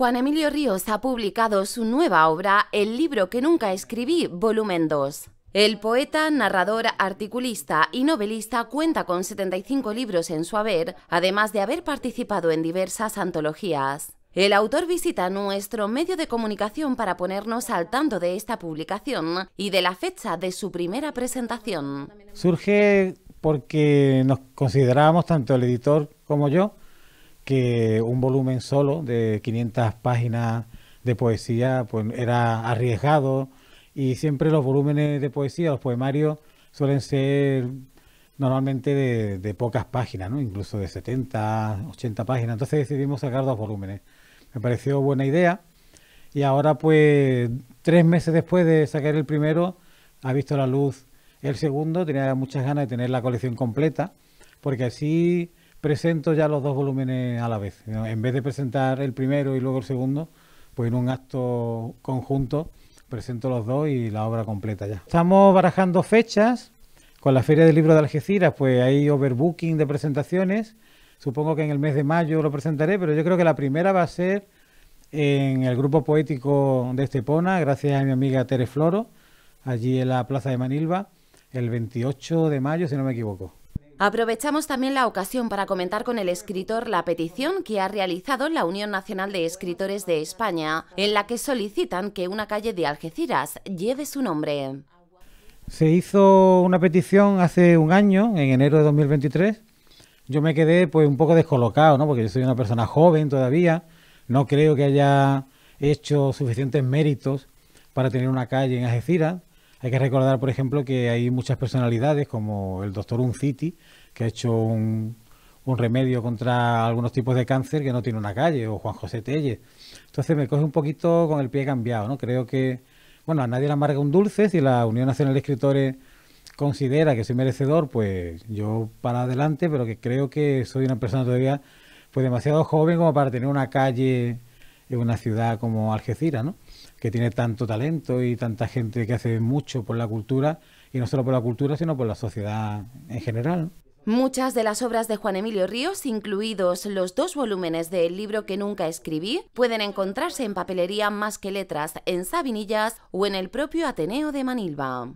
Juan Emilio Ríos ha publicado su nueva obra, El libro que nunca escribí, volumen 2. El poeta, narrador, articulista y novelista cuenta con 75 libros en su haber, además de haber participado en diversas antologías. El autor visita nuestro medio de comunicación para ponernos al tanto de esta publicación y de la fecha de su primera presentación. Surge porque nos considerábamos, tanto el editor como yo, que un volumen solo de 500 páginas de poesía pues, era arriesgado y siempre los volúmenes de poesía, los poemarios, suelen ser normalmente de, pocas páginas, incluso de 70, 80 páginas. Entonces decidimos sacar dos volúmenes. Me pareció buena idea y ahora pues tres meses después de sacar el primero, ha visto la luz el segundo, tenía muchas ganas de tener la colección completa, porque así presento ya los dos volúmenes a la vez. En vez de presentar el primero y luego el segundo, pues en un acto conjunto presento los dos y la obra completa ya. Estamos barajando fechas. Con la Feria del Libro de Algeciras, pues hay overbooking de presentaciones. Supongo que en el mes de mayo lo presentaré, pero yo creo que la primera va a ser en el grupo poético de Estepona, gracias a mi amiga Tere Floro, allí en la Plaza de Manilva, el 28 de mayo, si no me equivoco. Aprovechamos también la ocasión para comentar con el escritor la petición que ha realizado la Unión Nacional de Escritores de España, en la que solicitan que una calle de Algeciras lleve su nombre. Se hizo una petición hace un año, en enero de 2023. Yo me quedé pues un poco descolocado, ¿no? Porque yo soy una persona joven todavía, no creo que haya hecho suficientes méritos para tener una calle en Algeciras. Hay que recordar, por ejemplo, que hay muchas personalidades, como el doctor Unciti, que ha hecho un, remedio contra algunos tipos de cáncer que no tiene una calle, o Juan José Telle. Entonces me coge un poquito con el pie cambiado, ¿no? Creo que, bueno, a nadie le amarga un dulce, si la Unión Nacional de Escritores considera que soy merecedor, pues yo para adelante, pero que creo que soy una persona todavía pues demasiado joven como para tener una calle en una ciudad como Algeciras, ¿no? que tiene tanto talento y tanta gente que hace mucho por la cultura, y no solo por la cultura, sino por la sociedad en general. Muchas de las obras de Juan Emilio Ríos, incluidos los dos volúmenes del libro que nunca escribí, pueden encontrarse en papelería más que letras en Sabinillas o en el propio Ateneo de Manilva.